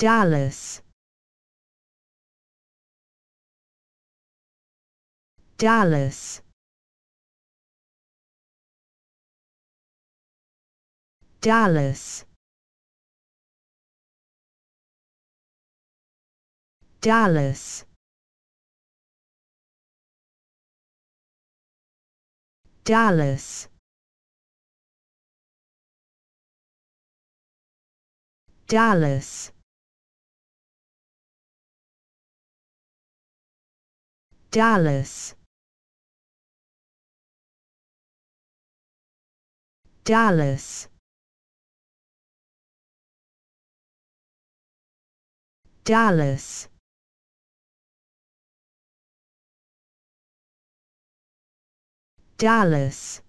Dallas Dallas Dallas Dallas Dallas Dallas Dallas Dallas Dallas Dallas